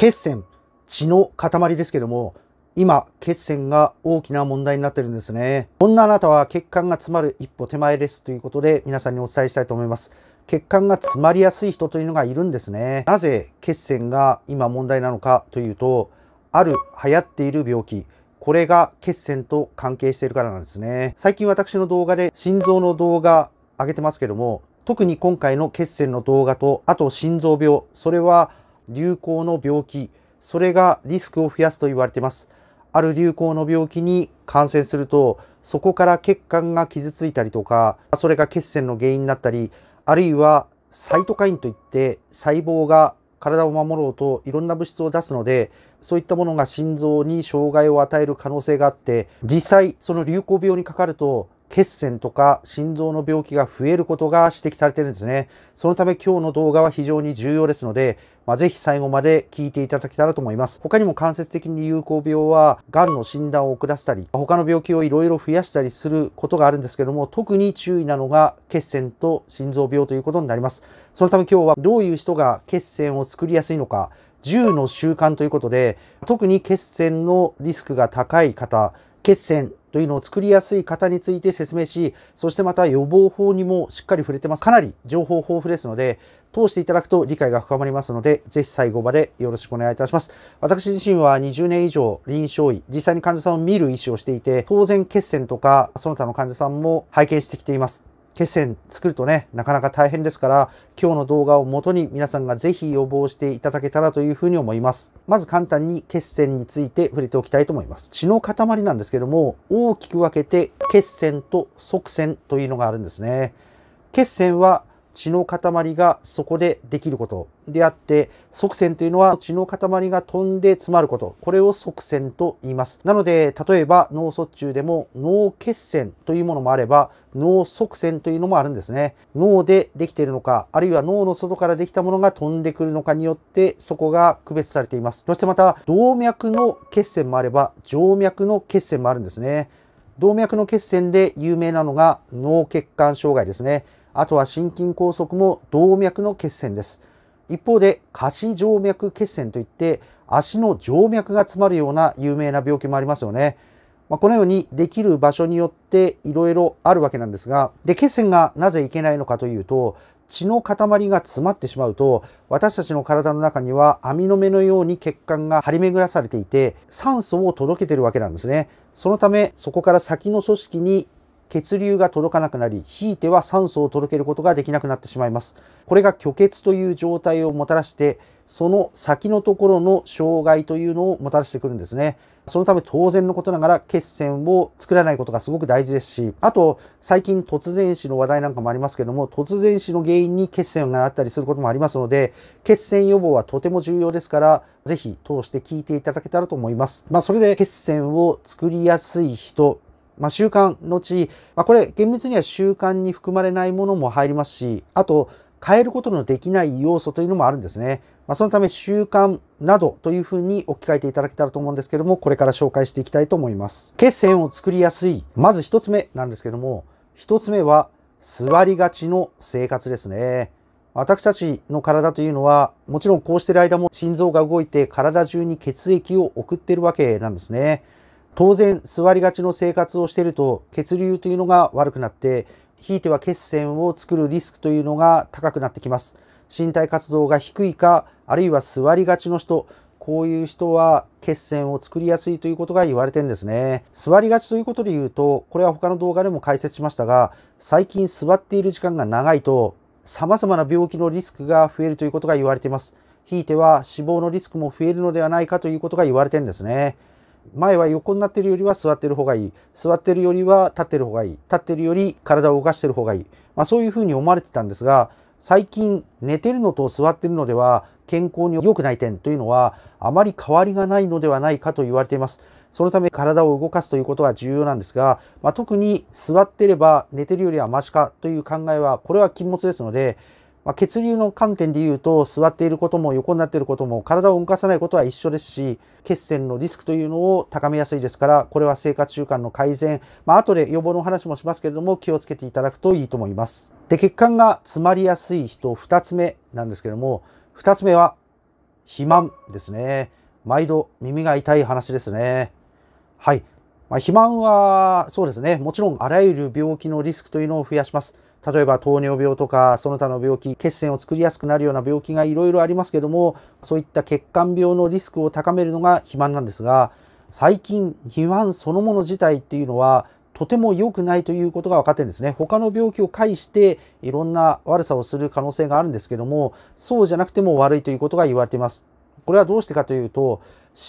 血栓、血の塊ですけども、今、血栓が大きな問題になってるんですね。こんなあなたは血管が詰まる一歩手前ですということで、皆さんにお伝えしたいと思います。血管が詰まりやすい人というのがいるんですね。なぜ血栓が今問題なのかというと、ある流行っている病気、これが血栓と関係しているからなんですね。最近私の動画で心臓の動画上げてますけども、特に今回の血栓の動画と、あと心臓病、それは流行の病気、それがリスクを増やすと言われています。ある流行の病気に感染すると、そこから血管が傷ついたりとか、それが血栓の原因になったり、あるいはサイトカインといって細胞が体を守ろうといろんな物質を出すので、そういったものが心臓に障害を与える可能性があって、実際その流行病にかかると血栓とか心臓の病気が増えることが指摘されてるんですね。そのため今日の動画は非常に重要ですので、まあ、ぜひ最後まで聞いていただけたらと思います。他にも間接的に有効病は、がんの診断を遅らせたり、他の病気をいろいろ増やしたりすることがあるんですけども、特に注意なのが血栓と心臓病ということになります。そのため今日はどういう人が血栓を作りやすいのか、10の習慣ということで、特に血栓のリスクが高い方、血栓というのを作りやすい方について説明し、そしてまた予防法にもしっかり触れてます。かなり情報豊富ですので、通していただくと理解が深まりますので、ぜひ最後までよろしくお願いいたします。私自身は20年以上臨床医、実際に患者さんを見る医師をしていて、当然血栓とかその他の患者さんも拝見してきています。血栓作るとね、なかなか大変ですから、今日の動画をもとに皆さんがぜひ予防していただけたらというふうに思います。まず簡単に血栓について触れておきたいと思います。血の塊なんですけども、大きく分けて血栓と側栓というのがあるんですね。血栓は血の塊がそこでできることであって、側線というのは血の塊が飛んで詰まること、これを側線と言います。なので、例えば脳卒中でも脳血栓というものもあれば、脳側線というのもあるんですね。脳でできているのか、あるいは脳の外からできたものが飛んでくるのかによって、そこが区別されています。そしてまた、動脈の血栓もあれば、静脈の血栓もあるんですね。動脈の血栓で有名なのが脳血管障害ですね。あとは心筋梗塞も動脈の血栓です。一方で下肢静脈血栓といって足の静脈が詰まるような有名な病気もありますよね。まあ、このようにできる場所によっていろいろあるわけなんですが、で、血栓がなぜいけないのかというと、血の塊が詰まってしまうと、私たちの体の中には網の目のように血管が張り巡らされていて、酸素を届けているわけなんですね。そのため、そこから先の組織に血流が届かなくなり、ひいては酸素を届けることができなくなってしまいます。これが虚血という状態をもたらして、その先のところの障害というのをもたらしてくるんですね。そのため当然のことながら血栓を作らないことがすごく大事ですし、あと最近突然死の話題なんかもありますけども、突然死の原因に血栓があったりすることもありますので、血栓予防はとても重要ですから、ぜひ通して聞いていただけたらと思います。まあ、それで血栓を作りやすい人、まあ、習慣のち、まあ、これ厳密には習慣に含まれないものも入りますし、あと変えることのできない要素というのもあるんですね。まあ、そのため習慣などというふうに置き換えていただけたらと思うんですけども、これから紹介していきたいと思います。血栓を作りやすい、まず1つ目なんですけども、1つ目は座りがちの生活ですね。私たちの体というのは、もちろんこうしてる間も心臓が動いて体中に血液を送ってるわけなんですね。当然座りがちの生活をしていると血流というのが悪くなってひいては血栓を作るリスクというのが高くなってきます身体活動が低いかあるいは座りがちの人こういう人は血栓を作りやすいということが言われてんですね座りがちということで言うとこれは他の動画でも解説しましたが最近座っている時間が長いと様々な病気のリスクが増えるということが言われていますひいては死亡のリスクも増えるのではないかということが言われてんですね前は横になってるよりは座ってる方がいい座ってるよりは立ってる方がいい立ってるより体を動かしてる方がいい、まあ、そういうふうに思われてたんですが最近寝てるのと座ってるのでは健康に良くない点というのはあまり変わりがないのではないかと言われています。そのため体を動かすということが重要なんですが、まあ、特に座ってれば寝てるよりはマシかという考えはこれは禁物ですのでまあ、血流の観点で言うと座っていることも横になっていることも体を動かさないことは一緒ですし血栓のリスクというのを高めやすいですからこれは生活習慣の改善、まあ後で予防の話もしますけれども気をつけていただくといいと思います。で血管が詰まりやすい人2つ目なんですけれども2つ目は肥満ですね。毎度耳が痛い話ですね。はい。まあ、肥満はそうですねもちろんあらゆる病気のリスクというのを増やします。例えば糖尿病とかその他の病気、血栓を作りやすくなるような病気がいろいろありますけども、そういった血管病のリスクを高めるのが肥満なんですが、最近肥満そのもの自体っていうのはとても良くないということが分かってるんですね。他の病気を介していろんな悪さをする可能性があるんですけども、そうじゃなくても悪いということが言われています。これはどうしてかというと、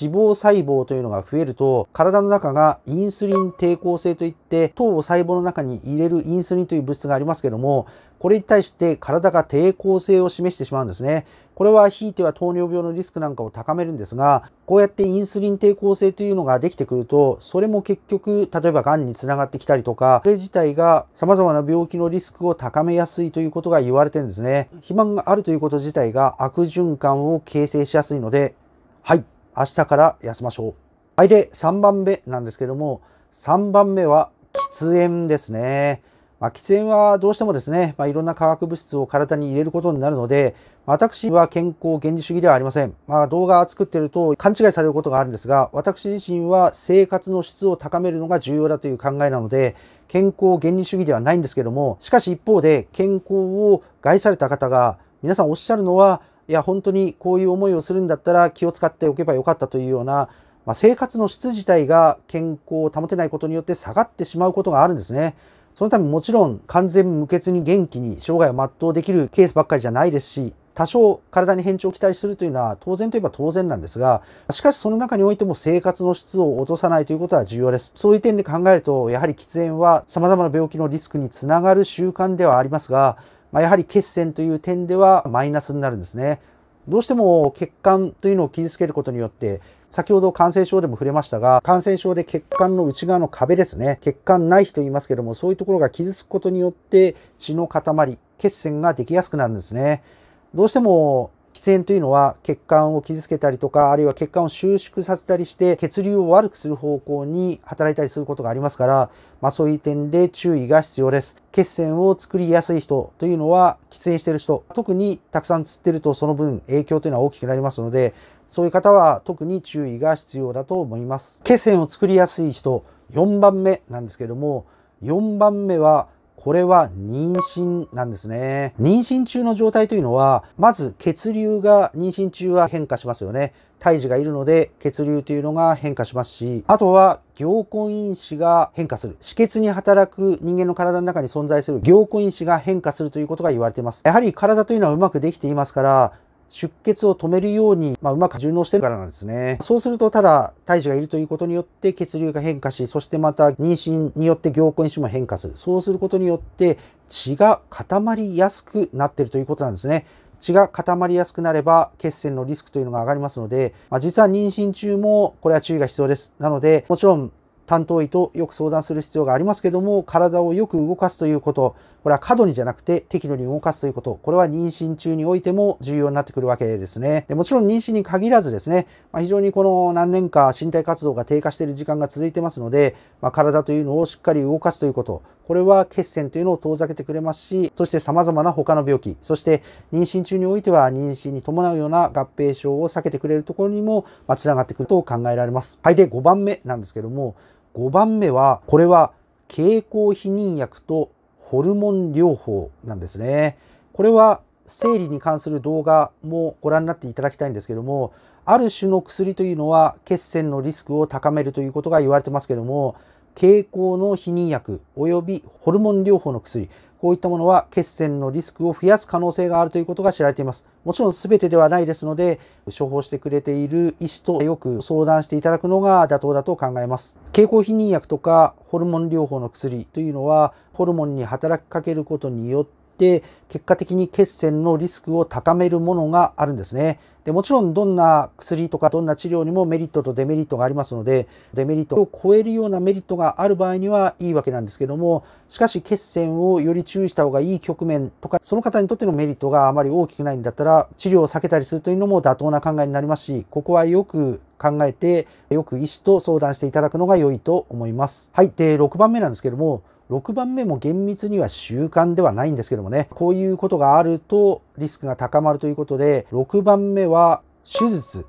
脂肪細胞というのが増えると、体の中がインスリン抵抗性といって、糖を細胞の中に入れるインスリンという物質がありますけども、これに対して体が抵抗性を示してしまうんですね。これはひいては糖尿病のリスクなんかを高めるんですが、こうやってインスリン抵抗性というのができてくると、それも結局、例えば癌につながってきたりとか、それ自体が様々な病気のリスクを高めやすいということが言われてるんですね。肥満があるということ自体が悪循環を形成しやすいので、はい、明日から痩せましょう。はい、で、3番目なんですけども、3番目は喫煙ですね。まあ、喫煙はどうしてもですね、まあ、いろんな化学物質を体に入れることになるので、私は健康原理主義ではありません。まあ、動画作ってると勘違いされることがあるんですが、私自身は生活の質を高めるのが重要だという考えなので、健康原理主義ではないんですけども、しかし一方で健康を害された方が皆さんおっしゃるのは、いや、本当にこういう思いをするんだったら気を使っておけばよかったというような、まあ、生活の質自体が健康を保てないことによって下がってしまうことがあるんですね。そのためもちろん完全無欠に元気に生涯を全うできるケースばっかりじゃないですし、多少体に変調を期待するというのは当然といえば当然なんですが、しかしその中においても生活の質を落とさないということは重要です。そういう点で考えると、やはり喫煙は様々な病気のリスクにつながる習慣ではありますが、まあ、やはり血栓という点ではマイナスになるんですね。どうしても血管というのを傷つけることによって、先ほど感染症でも触れましたが、感染症で血管の内側の壁ですね、血管内皮と言いますけども、そういうところが傷つくことによって血の塊、血栓ができやすくなるんですね。どうしても喫煙というのは血管を傷つけたりとか、あるいは血管を収縮させたりして、血流を悪くする方向に働いたりすることがありますから、まあ、そういう点で注意が必要です。血栓を作りやすい人というのは、喫煙している人、特にたくさん吸ってるとその分影響というのは大きくなりますので、そういう方は特に注意が必要だと思います。血栓を作りやすい人、4番目なんですけども、4番目はこれは妊娠なんですね。妊娠中の状態というのは、まず血流が妊娠中は変化しますよね。胎児がいるので血流というのが変化しますし、あとは凝固因子が変化する。止血に働く人間の体の中に存在する凝固因子が変化するということが言われています。やはり体というのはうまくできていますから、出血を止めるように、まあ、うまく順応してるからなんですね。そうすると、ただ、胎児がいるということによって血流が変化し、そしてまた妊娠によって凝固因子も変化する。そうすることによって、血が固まりやすくなってるということなんですね。血が固まりやすくなれば血栓のリスクというのが上がりますので、まあ、実は妊娠中もこれは注意が必要です。なので、もちろん担当医とよく相談する必要がありますけども、体をよく動かすということ、これは過度にじゃなくて適度に動かすということ、これは妊娠中においても重要になってくるわけですね。でもちろん妊娠に限らずですね、まあ、非常にこの何年か身体活動が低下している時間が続いてますので、まあ、体というのをしっかり動かすということ、これは血栓というのを遠ざけてくれますし、そして様々な他の病気、そして妊娠中においては妊娠に伴うような合併症を避けてくれるところにも、まあ、つながってくると考えられます。はい、で5番目なんですけども、5番目は、これは経口避妊薬とホルモン療法なんですね。これは生理に関する動画もご覧になっていただきたいんですけども、ある種の薬というのは血栓のリスクを高めるということが言われてますけども、経口の避妊薬およびホルモン療法の薬、こういったものは血栓のリスクを増やす可能性があるということが知られています。もちろん全てではないですので、処方してくれている医師とよく相談していただくのが妥当だと考えます。経口避妊薬とかホルモン療法の薬というのは、ホルモンに働きかけることによって、結果的に血栓のリスクを高めるものがあるんですね。でもちろんどんな薬とかどんな治療にもメリットとデメリットがありますのでデメリットを超えるようなメリットがある場合にはいいわけなんですけどもしかし血栓をより注意した方がいい局面とかその方にとってのメリットがあまり大きくないんだったら治療を避けたりするというのも妥当な考えになりますしここはよく考えてよく医師と相談していただくのが良いと思います。はい。で、6番目なんですけども、6番目も厳密には習慣ではないんですけどもね、こういうことがあるとリスクが高まるということで、6番目は手術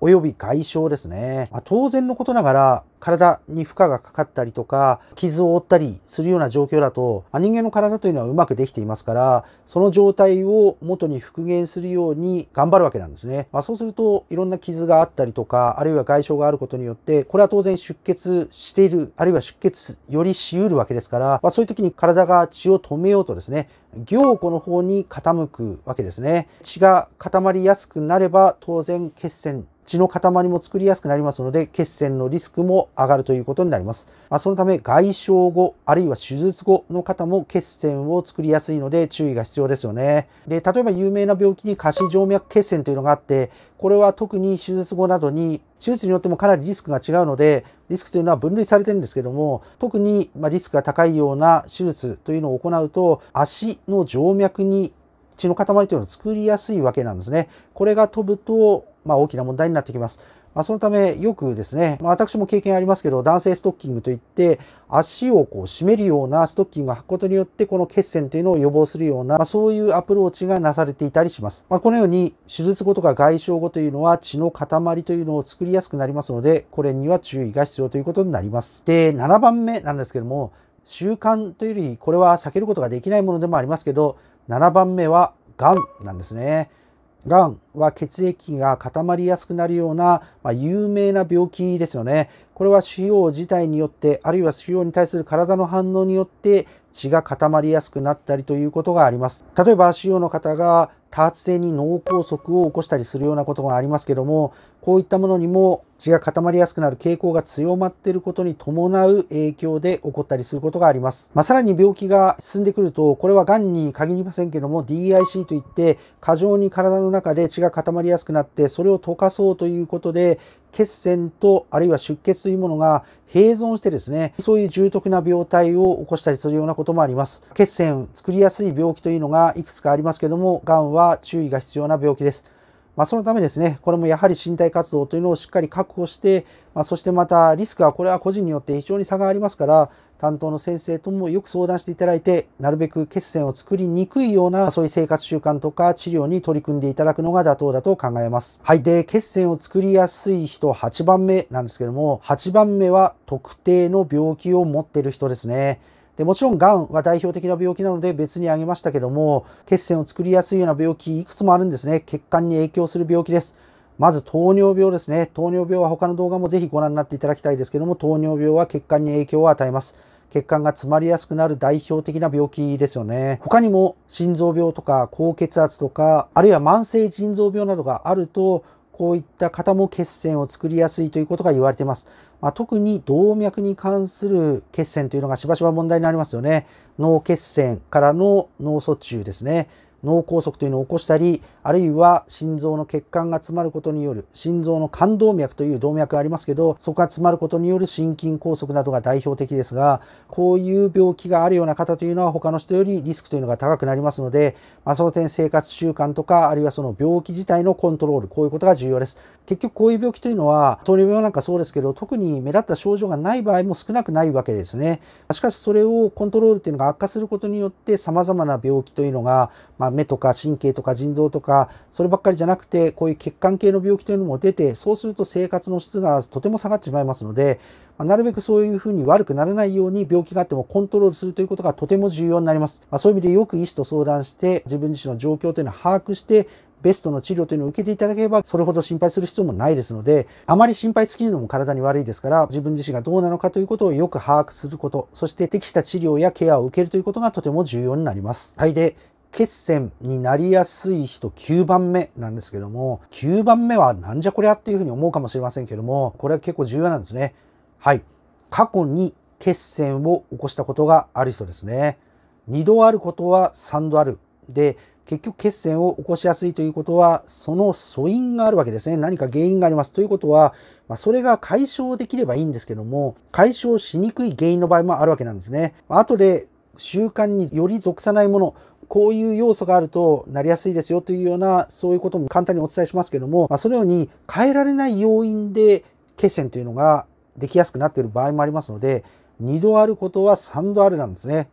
及び外傷ですね。まあ、当然のことながら、体に負荷がかかったりとか、傷を負ったりするような状況だと、まあ、人間の体というのはうまくできていますから、その状態を元に復元するように頑張るわけなんですね。まあ、そうすると、いろんな傷があったりとか、あるいは外傷があることによって、これは当然出血している、あるいは出血よりしうるわけですから、まあ、そういう時に体が血を止めようとですね、凝固の方に傾くわけですね。血が固まりやすくなれば、当然血栓血の塊も作りやすくなりますので、血栓のリスクも上がるということになります。まあ、そのため、外傷後、あるいは手術後の方も血栓を作りやすいので注意が必要ですよね。で、例えば有名な病気に下肢静脈血栓というのがあって、これは特に手術後などに、手術によってもかなりリスクが違うので、リスクというのは分類されてるんですけども、特にリスクが高いような手術というのを行うと、足の静脈に血の塊というのを作りやすいわけなんですね。これが飛ぶとま大きな問題になってきます。まあ、そのためよくですね、まあ、私も経験ありますけど、男性ストッキングといって、足をこう締めるようなストッキングを履くことによって、この血栓というのを予防するような、まあ、そういうアプローチがなされていたりします。まこのように、手術後とか外傷後というのは血の塊というのを作りやすくなりますので、これには注意が必要ということになります。で、7番目なんですけども、習慣というより、これは避けることができないものでもありますけど、7番目は、がんなんですね。がんは血液が固まりやすくなるような、まあ、有名な病気ですよね。これは腫瘍自体によって、あるいは腫瘍に対する体の反応によって血が固まりやすくなったりということがあります。例えば腫瘍の方が多発性に脳梗塞を起こしたりするようなことがありますけども、こういったものにも血が固まりやすくなる傾向が強まっていることに伴う影響で起こったりすることがあります。まあ、さらに病気が進んでくると、これは癌に限りませんけども、DIC といって、過剰に体の中で血が固まりやすくなって、それを溶かそうということで、血栓とあるいは出血というものが併存してですね、そういう重篤な病態を起こしたりするようなこともあります。血栓作りやすい病気というのがいくつかありますけども、癌は注意が必要な病気です。まあ、そのためですね、これもやはり身体活動というのをしっかり確保して、まあ、そしてまたリスクはこれは個人によって非常に差がありますから、担当の先生ともよく相談していただいて、なるべく血栓を作りにくいような、そういう生活習慣とか治療に取り組んでいただくのが妥当だと考えます。はい。で、血栓を作りやすい人8番目なんですけども、8番目は特定の病気を持っている人ですね。でもちろんがんは代表的な病気なので別に挙げましたけども血栓を作りやすいような病気いくつもあるんですね血管に影響する病気ですまず糖尿病ですね糖尿病は他の動画もぜひご覧になっていただきたいですけども糖尿病は血管に影響を与えます血管が詰まりやすくなる代表的な病気ですよね。他にも心臓病とか高血圧とか、あるいは慢性腎臓病などがあると、こういった方も血栓を作りやすいということが言われています。まあ、特に動脈に関する血栓というのがしばしば問題になりますよね。脳血栓からの脳卒中ですね。脳梗塞というのを起こしたり、あるいは心臓の血管が詰まることによる心臓の冠動脈という動脈がありますけどそこが詰まることによる心筋梗塞などが代表的ですがこういう病気があるような方というのは他の人よりリスクというのが高くなりますので、まあ、その点生活習慣とかあるいはその病気自体のコントロールこういうことが重要です結局こういう病気というのは糖尿病なんかそうですけど特に目立った症状がない場合も少なくないわけですねしかしそれをコントロールというのが悪化することによってさまざまな病気というのが、まあ、目とか神経とか腎臓とかがそればっかりじゃなくてこういう血管系の病気というのも出てそうすると生活の質がとても下がってしまいますので、まなるべくそういうふうに悪くならないように病気があってもコントロールするということがとても重要になります、まそういう意味でよく医師と相談して自分自身の状況というのを把握してベストの治療というのを受けていただければそれほど心配する必要もないですのであまり心配すぎるのも体に悪いですから自分自身がどうなのかということをよく把握することそして適した治療やケアを受けるということがとても重要になりますはいで血栓になりやすい人9番目なんですけども、9番目はなんじゃこりゃっていうふうに思うかもしれませんけども、これは結構重要なんですね。はい。過去に血栓を起こしたことがある人ですね。2度あることは3度ある。で、結局血栓を起こしやすいということは、その素因があるわけですね。何か原因があります。ということは、まあ、それが解消できればいいんですけども、解消しにくい原因の場合もあるわけなんですね。後で習慣により属さないものこういう要素があるとなりやすいですよというような、そういうことも簡単にお伝えしますけども、まあ、そのように変えられない要因で血栓というのができやすくなっている場合もありますので、2度あることは3度あるなんですね。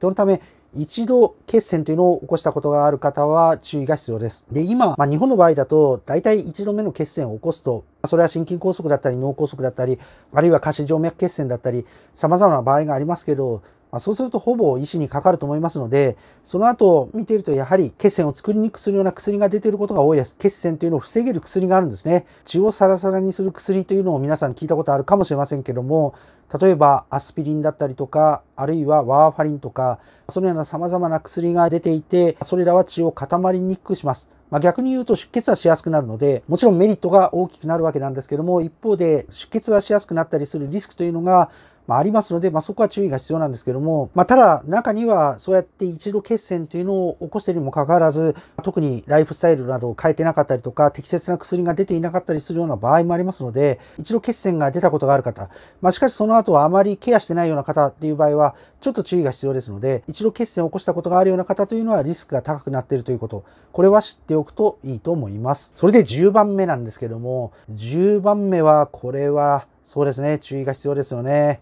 そのため、一度血栓というのを起こしたことがある方は注意が必要です。で、今、まあ、日本の場合だと、大体1度目の血栓を起こすと、それは心筋梗塞だったり脳梗塞だったり、あるいは下肢静脈血栓だったり、様々な場合がありますけど、まあ、そうするとほぼ医師にかかると思いますので、その後見ているとやはり血栓を作りにくくするような薬が出ていることが多いです。血栓というのを防げる薬があるんですね。血をサラサラにする薬というのを皆さん聞いたことあるかもしれませんけども、例えばアスピリンだったりとか、あるいはワーファリンとか、そのような様々な薬が出ていて、それらは血を固まりにくくします。まあ、逆に言うと出血はしやすくなるので、もちろんメリットが大きくなるわけなんですけども、一方で出血はしやすくなったりするリスクというのが、まあ、ありますので、まあ、そこは注意が必要なんですけども、まあ、ただ中にはそうやって一度血栓というのを起こしてにもかかわらず特にライフスタイルなどを変えてなかったりとか適切な薬が出ていなかったりするような場合もありますので一度血栓が出たことがある方、まあ、しかしその後はあまりケアしてないような方っていう場合はちょっと注意が必要ですので一度血栓を起こしたことがあるような方というのはリスクが高くなっているということこれは知っておくといいと思いますそれで10番目なんですけども10番目はこれはそうですね注意が必要ですよね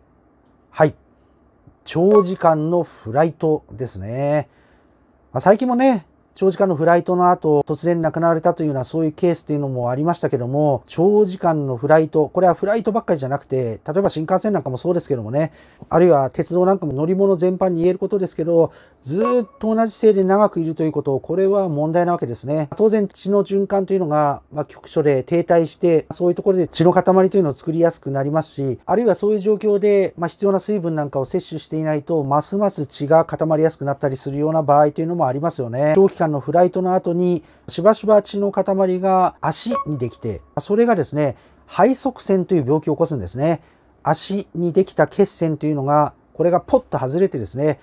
はい。長時間のフライトですね。まあ、最近もね、長時間のフライトの後、突然亡くなられたというようなそういうケースっていうのもありましたけども、長時間のフライト、これはフライトばっかりじゃなくて、例えば新幹線なんかもそうですけどもね、あるいは鉄道なんかも乗り物全般に言えることですけど、ずっと同じ姿勢で長くいるということ、これは問題なわけですね。当然、血の循環というのが、まあ、局所で停滞して、そういうところで血の塊というのを作りやすくなりますし、あるいはそういう状況で、まあ、必要な水分なんかを摂取していないと、ますます血が固まりやすくなったりするような場合というのもありますよね。長期間のフライトの後にしばしば血の塊が足にできてそれがですね肺側線という病気を起こすんですね足にできた血栓というのがこれがポッと外れてですね、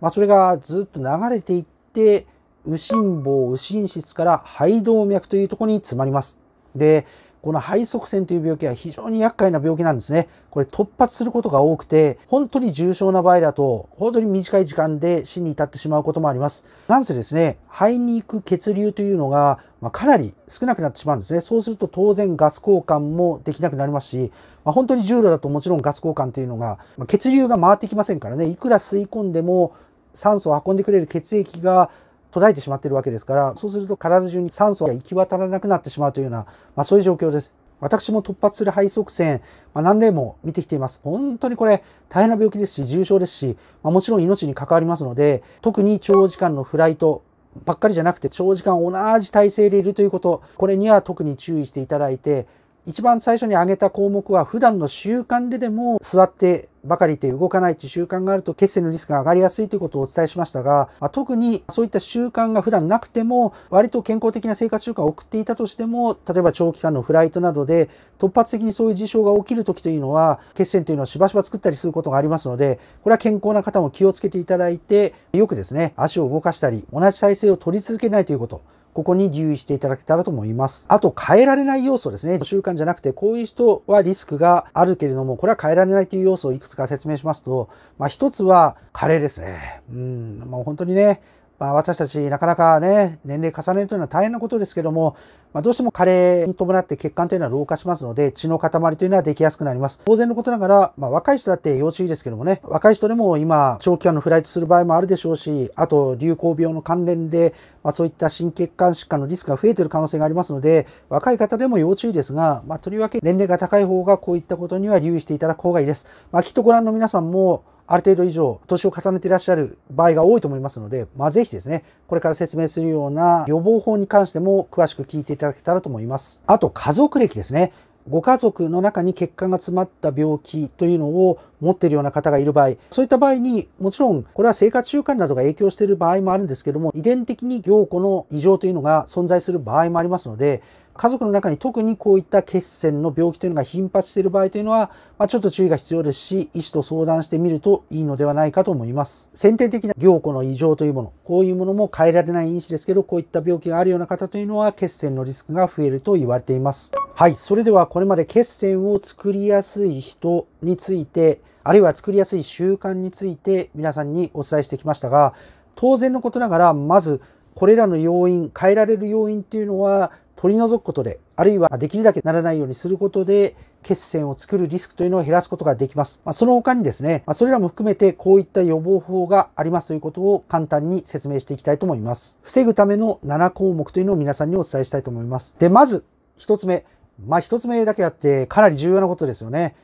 まあ、それがずっと流れていって右心房右心室から肺動脈というとこに詰まりますでこの肺塞栓という病気は非常に厄介な病気なんですね。これ突発することが多くて、本当に重症な場合だと、本当に短い時間で死に至ってしまうこともあります。なんせですね、肺に行く血流というのが、まかなり少なくなってしまうんですね。そうすると当然ガス交換もできなくなりますし、まあ、本当に重度だともちろんガス交換というのが、ま血流が回ってきませんからね、いくら吸い込んでも酸素を運んでくれる血液が途絶えてしまっているわけですから、そうすると体中に酸素が行き渡らなくなってしまうというような、まあ、そういう状況です。私も突発する肺塞栓、まあ、何例も見てきています。本当にこれ大変な病気ですし、重症ですし、まあ、もちろん命に関わりますので、特に長時間のフライトばっかりじゃなくて、長時間同じ体勢でいるということ、これには特に注意していただいて、一番最初に挙げた項目は普段の習慣ででも座ってばかりいて動かないという習慣があると血栓のリスクが上がりやすいということをお伝えしましたが、ま特にそういった習慣が普段なくても割と健康的な生活習慣を送っていたとしても例えば長期間のフライトなどで突発的にそういう事象が起きる時というのは血栓というのをしばしば作ったりすることがありますのでこれは健康な方も気をつけていただいてよくですね足を動かしたり同じ体勢を取り続けないということここに留意していただけたらと思います。あと、変えられない要素ですね。習慣じゃなくて、こういう人はリスクがあるけれども、これは変えられないという要素をいくつか説明しますと、まあ、一つは、加齢ですね。うん、もう本当にね、まあ、私たちなかなかね、年齢重ねるというのは大変なことですけども、まあ、どうしても加齢に伴って血管というのは老化しますので、血の塊というのはできやすくなります。当然のことながら、まあ、若い人だって要注意ですけどもね、若い人でも今、長期間のフライトする場合もあるでしょうし、あと流行病の関連で、まあ、そういった心血管疾患のリスクが増えている可能性がありますので、若い方でも要注意ですが、まあ、とりわけ年齢が高い方がこういったことには留意していただく方がいいです。まあ、きっとご覧の皆さんも、ある程度以上、年を重ねていらっしゃる場合が多いと思いますので、まあ、ぜひですね、これから説明するような予防法に関しても詳しく聞いていただけたらと思います。あと、家族歴ですね。ご家族の中に血管が詰まった病気というのを持っているような方がいる場合、そういった場合に、もちろんこれは生活習慣などが影響している場合もあるんですけども、遺伝的に凝固の異常というのが存在する場合もありますので、家族の中に特にこういった血栓の病気というのが頻発している場合というのは、まあ、ちょっと注意が必要ですし、医師と相談してみるといいのではないかと思います。先天的な凝固の異常というもの、こういうものも変えられない因子ですけど、こういった病気があるような方というのは血栓のリスクが増えると言われています。はい、それではこれまで血栓を作りやすい人について、あるいは作りやすい習慣について皆さんにお伝えしてきましたが、当然のことながら、まずこれらの要因、変えられる要因っていうのは取り除くことで、あるいはできるだけならないようにすることで、血栓を作るリスクというのを減らすことができます。まあ、その他にですね、まあ、それらも含めてこういった予防法がありますということを簡単に説明していきたいと思います。防ぐための7項目というのを皆さんにお伝えしたいと思います。で、まず1つ目。まあ1つ目だけあってかなり重要なことですよね。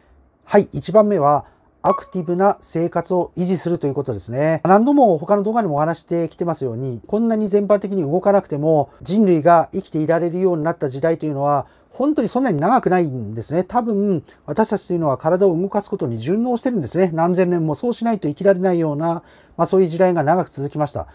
はい、1番目はアクティブな生活を維持するということですね。何度も他の動画にもお話してきてますように、こんなに全般的に動かなくても人類が生きていられるようになった時代というのは、本当にそんなに長くないんですね。多分、私たちというのは体を動かすことに順応してるんですね。何千年もそうしないと生きられないような、まあそういう時代が長く続きました。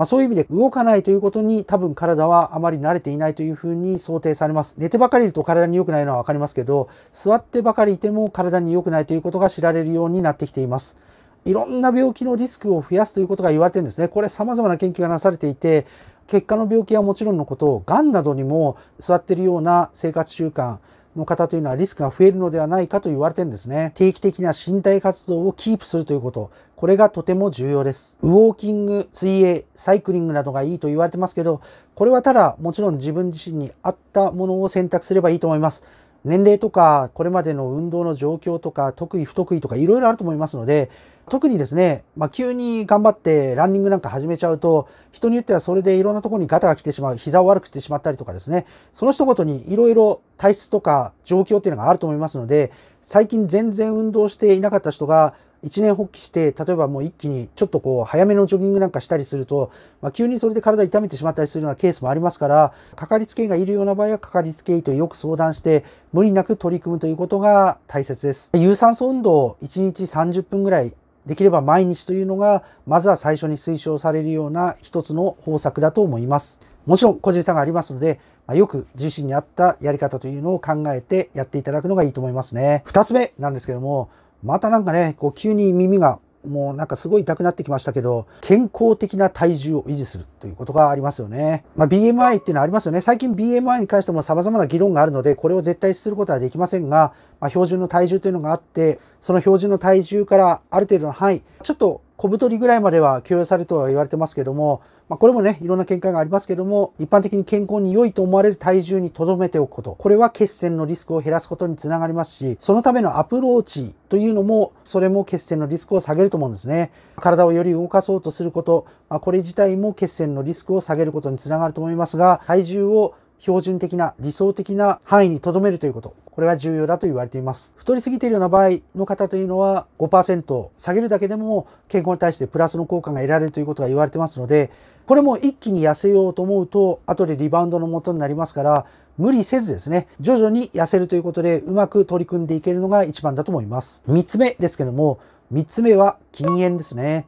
まあ、そういう意味で動かないということに多分体はあまり慣れていないというふうに想定されます。寝てばかりいると体に良くないのはわかりますけど、座ってばかりいても体に良くないということが知られるようになってきています。いろんな病気のリスクを増やすということが言われてるんですね。これ様々な研究がなされていて、結果の病気はもちろんのこと、がんなどにも座ってるような生活習慣、の方というのはリスクが増えるのではないかと言われてるんですね。定期的な身体活動をキープするということ、これがとても重要です。ウォーキング、水泳、サイクリングなどがいいと言われてますけど、これはただもちろん自分自身に合ったものを選択すればいいと思います。年齢とか、これまでの運動の状況とか、得意不得意とかいろいろあると思いますので、特にですね、まあ、急に頑張ってランニングなんか始めちゃうと、人によってはそれでいろんなところにガタが来てしまう、膝を悪くしてしまったりとかですね、その人ごとにいろいろ体質とか状況っていうのがあると思いますので、最近全然運動していなかった人が、一年発起して、例えばもう一気にちょっとこう早めのジョギングなんかしたりすると、まあ、急にそれで体痛めてしまったりするようなケースもありますから、かかりつけ医がいるような場合はかかりつけ医とよく相談して、無理なく取り組むということが大切です。有酸素運動を1日30分ぐらいできれば毎日というのが、まずは最初に推奨されるような一つの方策だと思います。もちろん個人差がありますので、まあ、よく自身に合ったやり方というのを考えてやっていただくのがいいと思いますね。2つ目なんですけども、またなんかね、こう急に耳がもうなんかすごい痛くなってきましたけど、健康的な体重を維持するということがありますよね。まあ、BMI っていうのはありますよね。最近 BMI に関しても様々な議論があるので、これを絶対することはできませんが、まあ、標準の体重というのがあって、その標準の体重からある程度の範囲、ちょっと小太りぐらいまでは許容されるとは言われてますけども、まあ、これもね、いろんな見解がありますけども、一般的に健康に良いと思われる体重に留めておくこと。これは血栓のリスクを減らすことにつながりますし、そのためのアプローチというのも、それも血栓のリスクを下げると思うんですね。体をより動かそうとすること、まあ、これ自体も血栓のリスクを下げることにつながると思いますが、体重を標準的な理想的な範囲に留めるということ。これは重要だと言われています。太りすぎているような場合の方というのは5%下げるだけでも健康に対してプラスの効果が得られるということが言われてますので、これも一気に痩せようと思うと後でリバウンドの元になりますから、無理せずですね、徐々に痩せるということでうまく取り組んでいけるのが一番だと思います。3つ目ですけども、3つ目は禁煙ですね。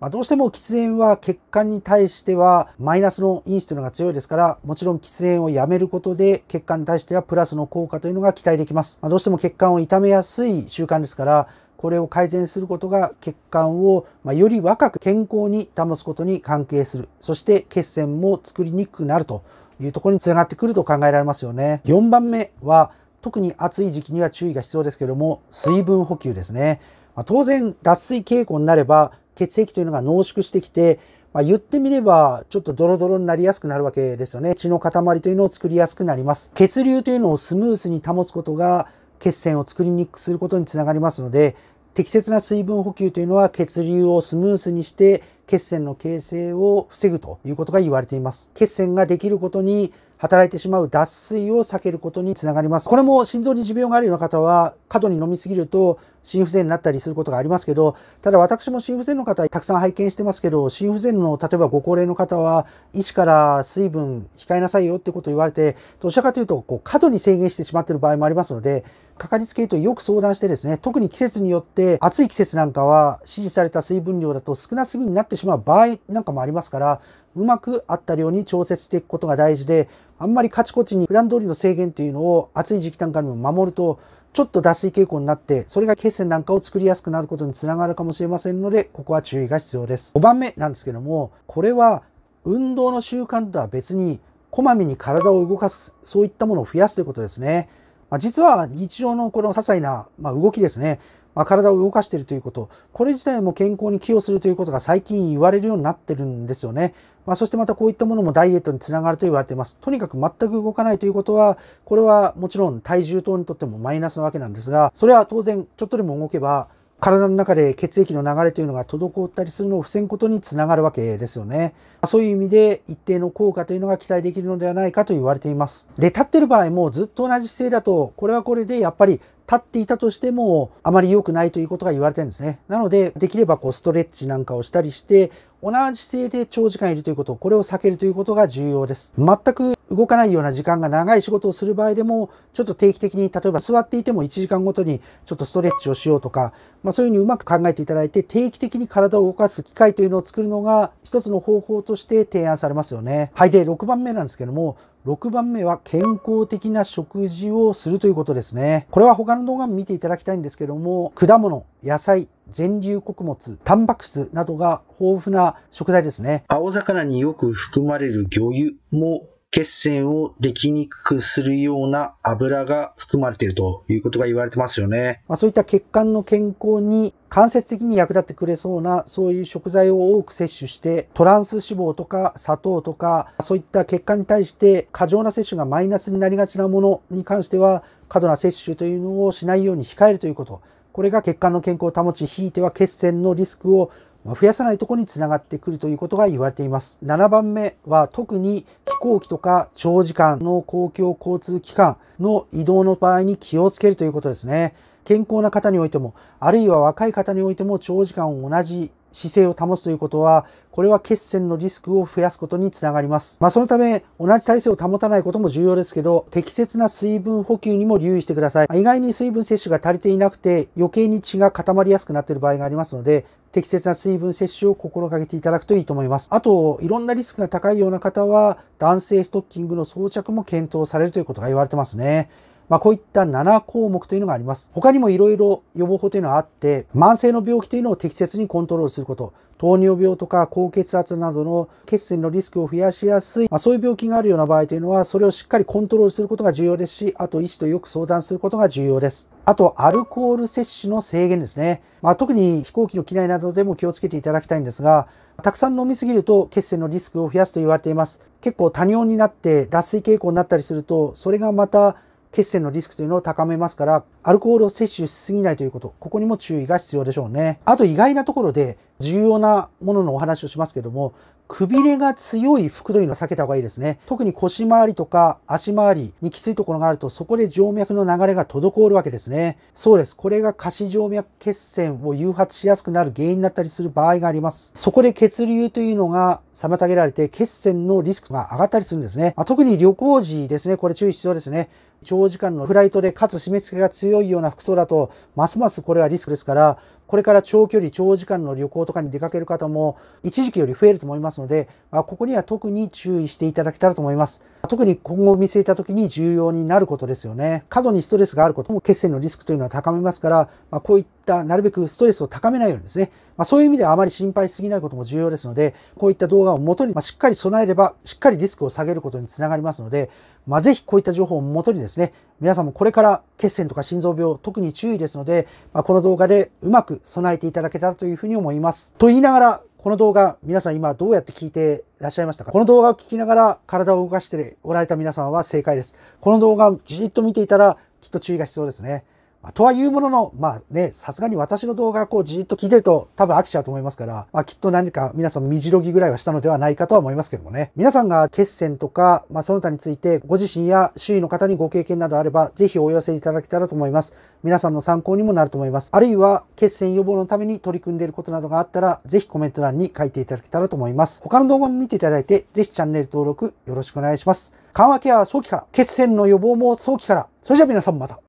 まあ、どうしても喫煙は血管に対してはマイナスの因子というのが強いですから、もちろん喫煙をやめることで血管に対してはプラスの効果というのが期待できます。まあ、どうしても血管を痛めやすい習慣ですから、これを改善することが血管をより若く健康に保つことに関係する。そして血栓も作りにくくなるというところにつながってくると考えられますよね。4番目は特に暑い時期には注意が必要ですけども、水分補給ですね。まあ、当然脱水傾向になれば血液というのが濃縮してきて、まあ、言ってみれば、ちょっとドロドロになりやすくなるわけですよね。血の塊というのを作りやすくなります。血流というのをスムースに保つことが、血栓を作りにくくすることにつながりますので、適切な水分補給というのは血流をスムースにして血栓の形成を防ぐということが言われています。血栓ができることに働いてしまう脱水を避けることにつながります。これも心臓に持病があるような方は過度に飲みすぎると心不全になったりすることがありますけど、ただ私も心不全の方たくさん拝見してますけど、心不全の例えばご高齢の方は医師から水分控えなさいよってことを言われて、どちらかというとこう過度に制限してしまっている場合もありますので、かかりつけ医とよく相談してですね、特に季節によって暑い季節なんかは指示された水分量だと少なすぎになってしまう場合なんかもありますから、うまく合った量に調節していくことが大事で、あんまりカチコチに普段通りの制限というのを暑い時期なんかにも守ると、ちょっと脱水傾向になって、それが血栓なんかを作りやすくなることにつながるかもしれませんので、ここは注意が必要です。5番目なんですけども、これは運動の習慣とは別に、こまめに体を動かす、そういったものを増やすということですね。まあ、実は日常のこの些細な、まあ、動きですね。ま体を動かしているということ、これ自体も健康に寄与するということが最近言われるようになってるんですよね。まあ、そしてまたこういったものもダイエットにつながると言われています。とにかく全く動かないということは、これはもちろん体重等にとってもマイナスなわけなんですが、それは当然ちょっとでも動けば、体の中で血液の流れというのが滞ったりするのを防ぐことにつながるわけですよね。そういう意味で一定の効果というのが期待できるのではないかと言われています。で、立ってる場合もずっと同じ姿勢だと、これはこれでやっぱり立っていたとしてもあまり良くないということが言われてるんですね。なのでできればこうストレッチなんかをしたりして同じ姿勢で長時間いるということ、これを避けるということが重要です。全く動かないような時間が長い仕事をする場合でも、ちょっと定期的に、例えば座っていても1時間ごとにちょっとストレッチをしようとか、まあそういうふうにうまく考えていただいて、定期的に体を動かす機会というのを作るのが一つの方法として提案されますよね。はい。で、6番目なんですけども、6番目は健康的な食事をするということですね。これは他の動画も見ていただきたいんですけども、果物、野菜、全粒穀物、タンパク質などが豊富な食材ですね。青魚によく含まれる魚油も血栓をできにくくするような油が含まれているということが言われてますよね。まあ、そういった血管の健康に間接的に役立ってくれそうな、そういう食材を多く摂取して、トランス脂肪とか砂糖とか、そういった血管に対して過剰な摂取がマイナスになりがちなものに関しては、過度な摂取というのをしないように控えるということ。これが血管の健康を保ち、ひいては血栓のリスクを増やさないとこにつながってくるということが言われています。7番目は特に飛行機とか長時間の公共交通機関の移動の場合に気をつけるということですね。健康な方においても、あるいは若い方においても長時間同じ姿勢を保つということは、これは血栓のリスクを増やすことにつながります。まあ、そのため、同じ体勢を保たないことも重要ですけど、適切な水分補給にも留意してください。意外に水分摂取が足りていなくて、余計に血が固まりやすくなっている場合がありますので、適切な水分摂取を心がけていただくといいと思います。あと、いろんなリスクが高いような方は、男性ストッキングの装着も検討されるということが言われてますね。まあ、こういった7項目というのがあります。他にもいろいろ予防法というのはあって、慢性の病気というのを適切にコントロールすること、糖尿病とか高血圧などの血栓のリスクを増やしやすい、まあ、そういう病気があるような場合というのは、それをしっかりコントロールすることが重要ですし、あと医師とよく相談することが重要です。あと、アルコール摂取の制限ですね。まあ、特に飛行機の機内などでも気をつけていただきたいんですが、たくさん飲みすぎると血栓のリスクを増やすと言われています。結構多尿になって脱水傾向になったりすると、それがまた血栓のリスクというのを高めますから、アルコールを摂取しすぎないということ、ここにも注意が必要でしょうね。あと意外なところで、重要なもののお話をしますけども、くびれが強い服というのは避けた方がいいですね。特に腰回りとか足回りにきついところがあると、そこで静脈の流れが滞るわけですね。そうです。これが下肢静脈血栓を誘発しやすくなる原因になったりする場合があります。そこで血流というのが妨げられて、血栓のリスクが上がったりするんですね。まあ、特に旅行時ですね、これ注意必要ですね。長時間のフライトで、かつ締め付けが強いような服装だと、ますますこれはリスクですから、これから長距離、長時間の旅行とかに出かける方も一時期より増えると思いますので、まあ、ここには特に注意していただけたらと思います。特に今後見据えた時に重要になることですよね。過度にストレスがあることも血栓のリスクというのは高めますから、まあ、こういったなるべくストレスを高めないようにですね、まあ、そういう意味ではあまり心配しすぎないことも重要ですので、こういった動画をもとにしっかり備えれば、しっかりリスクを下げることにつながりますので、まあ、ぜひこういった情報をもとにですね、皆さんもこれから血栓とか心臓病、特に注意ですので、まあ、この動画でうまく備えていただけたらというふうに思います。と言いながら、この動画、皆さん今どうやって聞いていらっしゃいましたかこの動画を聞きながら体を動かしておられた皆さんは正解です。この動画、じっと見ていたら、きっと注意が必要ですね。とはいうものの、まあね、さすがに私の動画こうじーっと聞いてると多分飽きちゃうと思いますから、まあきっと何か皆さんのみじろぎぐらいはしたのではないかとは思いますけどもね。皆さんが決戦とか、まあその他についてご自身や周囲の方にご経験などあれば、ぜひお寄せいただけたらと思います。皆さんの参考にもなると思います。あるいは血栓予防のために取り組んでいることなどがあったら、ぜひコメント欄に書いていただけたらと思います。他の動画も見ていただいて、ぜひチャンネル登録よろしくお願いします。緩和ケアは早期から、血栓の予防も早期から、それじゃあ皆さんまた。